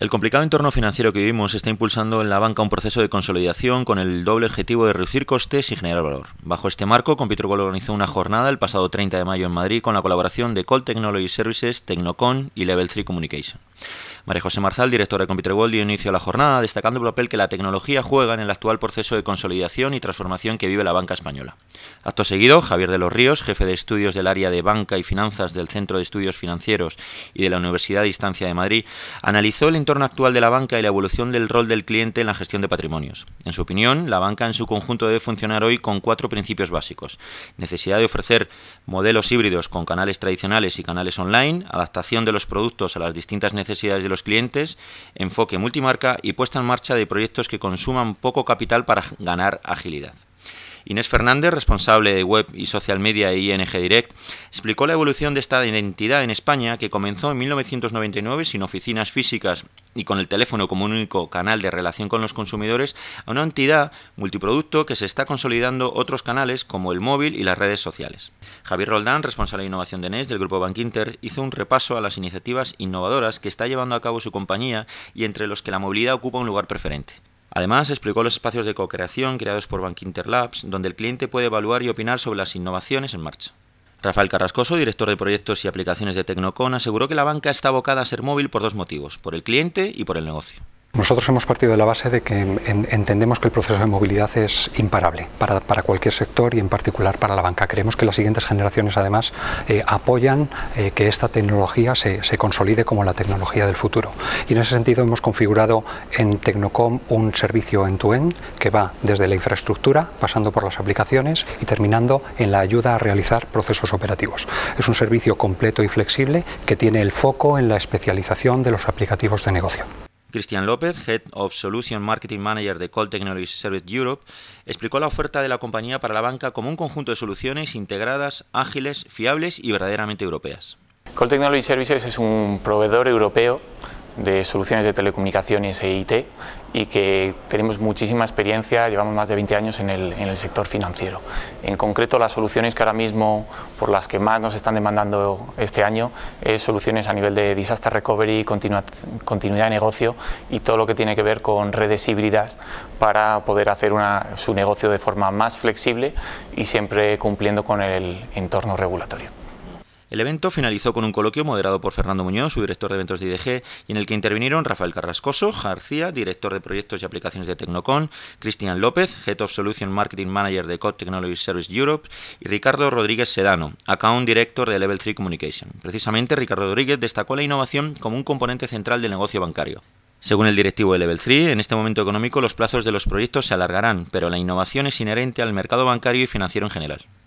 El complicado entorno financiero que vivimos está impulsando en la banca un proceso de consolidación con el doble objetivo de reducir costes y generar valor. Bajo este marco, Computerworld organizó una jornada el pasado 30 de mayo en Madrid con la colaboración de Cold Technology Services, Tecnocon y Level 3 Communication. María José Marzal, directora de Computer World, dio inicio a la jornada destacando el papel que la tecnología juega en el actual proceso de consolidación y transformación que vive la banca española. Acto seguido, Javier de los Ríos, jefe de estudios del área de banca y finanzas del Centro de Estudios Financieros y de la Universidad de Distancia de Madrid, analizó el entorno actual de la banca y la evolución del rol del cliente en la gestión de patrimonios. En su opinión, la banca en su conjunto debe funcionar hoy con cuatro principios básicos. Necesidad de ofrecer modelos híbridos con canales tradicionales y canales online, adaptación de los productos a las distintas necesidades necesidades de los clientes, enfoque multimarca y puesta en marcha de proyectos que consuman poco capital para ganar agilidad. Inés Fernández, responsable de web y social media de ING Direct, explicó la evolución de esta identidad en España que comenzó en 1999 sin oficinas físicas y con el teléfono como único canal de relación con los consumidores a una entidad multiproducto que se está consolidando otros canales como el móvil y las redes sociales. Javier Roldán, responsable de innovación de NES del grupo Inter, hizo un repaso a las iniciativas innovadoras que está llevando a cabo su compañía y entre los que la movilidad ocupa un lugar preferente. Además, explicó los espacios de co-creación creados por Bank Interlabs, donde el cliente puede evaluar y opinar sobre las innovaciones en marcha. Rafael Carrascoso, director de proyectos y aplicaciones de Tecnocon, aseguró que la banca está abocada a ser móvil por dos motivos, por el cliente y por el negocio. Nosotros hemos partido de la base de que entendemos que el proceso de movilidad es imparable para, cualquier sector y en particular para la banca. Creemos que las siguientes generaciones además eh, apoyan eh, que esta tecnología se, consolide como la tecnología del futuro. Y en ese sentido hemos configurado en Tecnocom un servicio en to -end que va desde la infraestructura, pasando por las aplicaciones y terminando en la ayuda a realizar procesos operativos. Es un servicio completo y flexible que tiene el foco en la especialización de los aplicativos de negocio. Cristian López, Head of Solution Marketing Manager de Call Technology Service Europe, explicó la oferta de la compañía para la banca como un conjunto de soluciones integradas, ágiles, fiables y verdaderamente europeas. Call Technology Services es un proveedor europeo de soluciones de telecomunicaciones e IT y que tenemos muchísima experiencia, llevamos más de 20 años en el, sector financiero. En concreto, las soluciones que ahora mismo, por las que más nos están demandando este año, es soluciones a nivel de disaster recovery, continuidad de negocio y todo lo que tiene que ver con redes híbridas para poder hacer su negocio de forma más flexible y siempre cumpliendo con el entorno regulatorio. El evento finalizó con un coloquio moderado por Fernando Muñoz, su director de eventos de IDG, y en el que intervinieron Rafael Carrascoso, García, director de proyectos y aplicaciones de Tecnocon, Cristian López, Head of Solution Marketing Manager de Code Technology Service Europe, y Ricardo Rodríguez Sedano, Account Director de Level 3 Communication. Precisamente, Ricardo Rodríguez destacó la innovación como un componente central del negocio bancario. Según el directivo de Level 3, en este momento económico los plazos de los proyectos se alargarán, pero la innovación es inherente al mercado bancario y financiero en general.